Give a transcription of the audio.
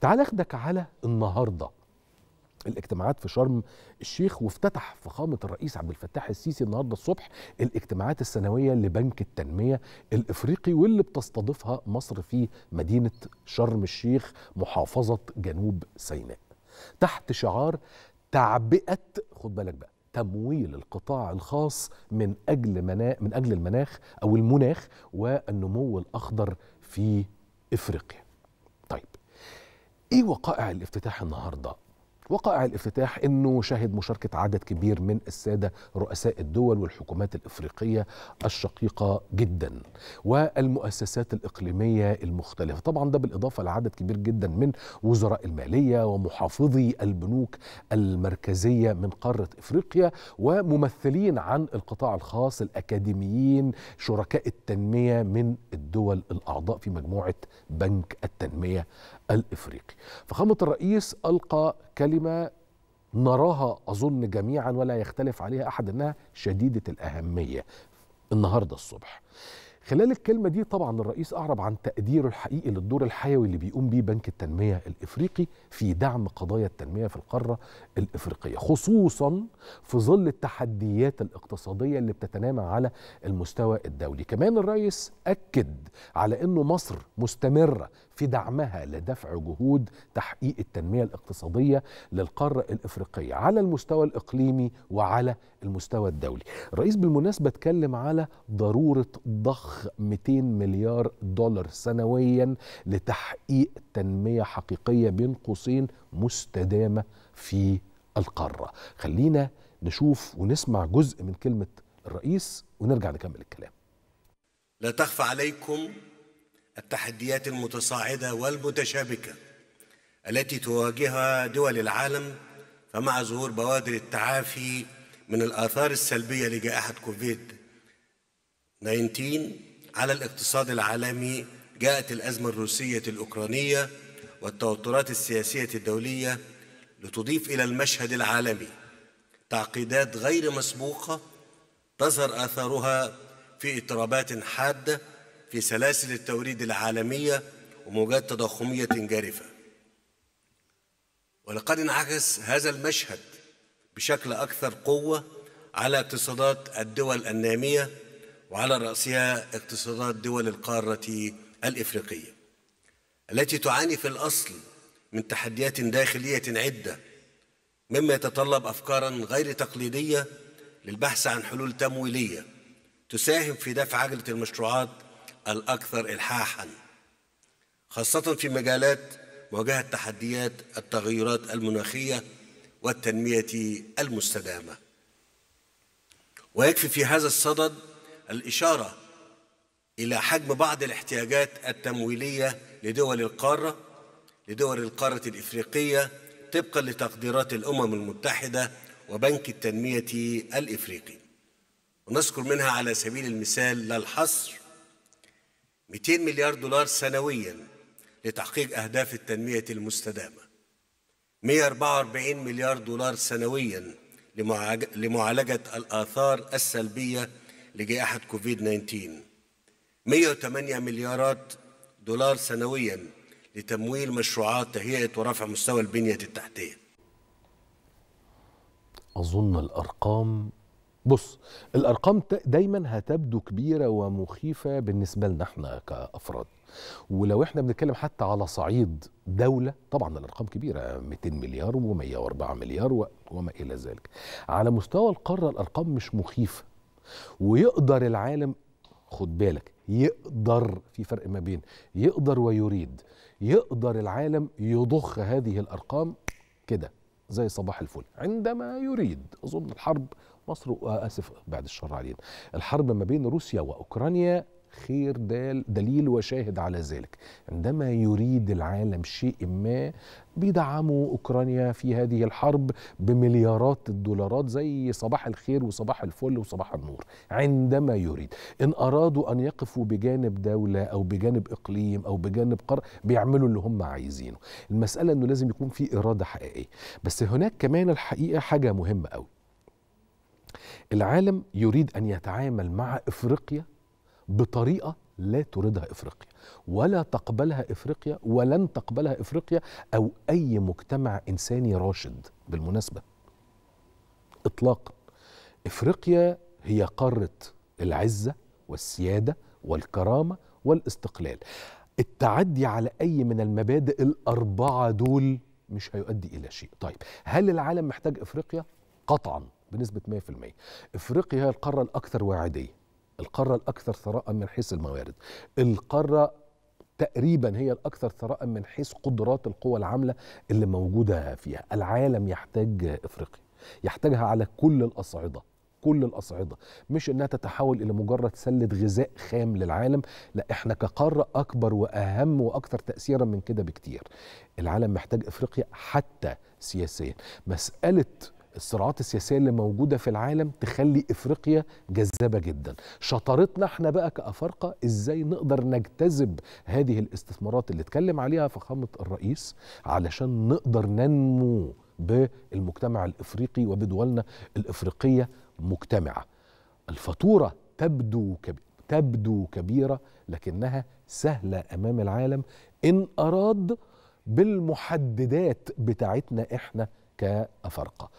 تعال اخدك على النهارده الاجتماعات في شرم الشيخ وافتتح فخامه الرئيس عبد الفتاح السيسي النهارده الصبح الاجتماعات السنويه لبنك التنميه الافريقي واللي بتستضيفها مصر في مدينه شرم الشيخ محافظه جنوب سيناء تحت شعار تعبئه خد بالك بقى تمويل القطاع الخاص من اجل منا... من اجل المناخ او المناخ والنمو الاخضر في افريقيا ايه وقائع الافتتاح النهارده وقائع الافتتاح انه شهد مشاركه عدد كبير من الساده رؤساء الدول والحكومات الافريقيه الشقيقه جدا والمؤسسات الاقليميه المختلفه، طبعا ده بالاضافه لعدد كبير جدا من وزراء الماليه ومحافظي البنوك المركزيه من قاره افريقيا وممثلين عن القطاع الخاص الاكاديميين شركاء التنميه من الدول الاعضاء في مجموعه بنك التنميه الافريقي. فخامه الرئيس القى كلمه كلمه نراها اظن جميعا ولا يختلف عليها احد انها شديده الاهميه النهارده الصبح خلال الكلمة دي طبعا الرئيس أعرب عن تقديره الحقيقي للدور الحيوي اللي بيقوم بيه بنك التنمية الإفريقي في دعم قضايا التنمية في القارة الإفريقية خصوصا في ظل التحديات الاقتصادية اللي بتتنامى على المستوى الدولي كمان الرئيس أكد على أنه مصر مستمرة في دعمها لدفع جهود تحقيق التنمية الاقتصادية للقارة الإفريقية على المستوى الإقليمي وعلى المستوى الدولي الرئيس بالمناسبة اتكلم على ضرورة ضخ ضخ 200 مليار دولار سنويا لتحقيق تنميه حقيقيه بين قوسين مستدامه في القاره. خلينا نشوف ونسمع جزء من كلمه الرئيس ونرجع نكمل الكلام. لا تخفى عليكم التحديات المتصاعده والمتشابكه التي تواجهها دول العالم فمع ظهور بوادر التعافي من الآثار السلبية لجائحة كوفيد 19 على الاقتصاد العالمي جاءت الأزمة الروسية الأوكرانية والتوترات السياسية الدولية لتضيف إلى المشهد العالمي تعقيدات غير مسبوقة تظهر آثارها في اضطرابات حادة في سلاسل التوريد العالمية وموجات تضخمية جارفة ولقد انعكس هذا المشهد بشكل أكثر قوة على اقتصادات الدول النامية وعلى رأسها اقتصادات دول القارة الإفريقية التي تعاني في الأصل من تحديات داخلية عدة مما يتطلب أفكارا غير تقليدية للبحث عن حلول تمويلية تساهم في دفع عجلة المشروعات الأكثر إلحاحا خاصة في مجالات مواجهة تحديات التغيرات المناخية والتنمية المستدامة ويكفي في هذا الصدد الإشارة إلى حجم بعض الاحتياجات التمويلية لدول القارة لدول القارة الإفريقية طبقا لتقديرات الأمم المتحدة وبنك التنمية الإفريقي ونذكر منها على سبيل المثال لا الحصر 200 مليار دولار سنويا لتحقيق أهداف التنمية المستدامة 144 مليار دولار سنويا لمعالجة الآثار السلبية لجائحة كوفيد 19 108 مليارات دولار سنويا لتمويل مشروعات تهيئة ورفع مستوى البنية التحتية أظن الأرقام بص الارقام دايما هتبدو كبيره ومخيفه بالنسبه لنا احنا كافراد ولو احنا بنتكلم حتى على صعيد دوله طبعا الارقام كبيره 200 مليار و104 مليار وما الى ذلك على مستوى القاره الارقام مش مخيفه ويقدر العالم خد بالك يقدر في فرق ما بين يقدر ويريد يقدر العالم يضخ هذه الارقام كده زي صباح الفل عندما يريد اظن الحرب مصر آه، اسف بعد الشر علينا الحرب ما بين روسيا واوكرانيا خير دال دليل وشاهد على ذلك عندما يريد العالم شيء ما بيدعموا أوكرانيا في هذه الحرب بمليارات الدولارات زي صباح الخير وصباح الفل وصباح النور عندما يريد إن أرادوا أن يقفوا بجانب دولة أو بجانب إقليم أو بجانب قرى بيعملوا اللي هم عايزينه المسألة أنه لازم يكون في إرادة حقيقية بس هناك كمان الحقيقة حاجة مهمة قوي العالم يريد أن يتعامل مع إفريقيا بطريقه لا تريدها افريقيا ولا تقبلها افريقيا ولن تقبلها افريقيا او اي مجتمع انساني راشد بالمناسبه اطلاقا افريقيا هي قاره العزه والسياده والكرامه والاستقلال التعدي على اي من المبادئ الاربعه دول مش هيؤدي الى شيء طيب هل العالم محتاج افريقيا قطعا بنسبه 100% افريقيا هي القاره الاكثر واعديه القارة الأكثر ثراء من حيث الموارد القارة تقريبا هي الأكثر ثراء من حيث قدرات القوى العاملة اللي موجودة فيها العالم يحتاج إفريقيا يحتاجها على كل الأصعدة كل الأصعدة مش إنها تتحول إلى مجرد سلة غذاء خام للعالم لا إحنا كقارة أكبر وأهم وأكثر تأثيرا من كده بكتير العالم محتاج إفريقيا حتى سياسيا مسألة الصراعات السياسيه اللي موجوده في العالم تخلي افريقيا جذابه جدا شطارتنا احنا بقى كافارقه ازاي نقدر نجتذب هذه الاستثمارات اللي اتكلم عليها فخامه الرئيس علشان نقدر ننمو بالمجتمع الافريقي وبدولنا الافريقيه مجتمعه الفاتوره تبدو كبيرة تبدو كبيره لكنها سهله امام العالم ان اراد بالمحددات بتاعتنا احنا كافارقه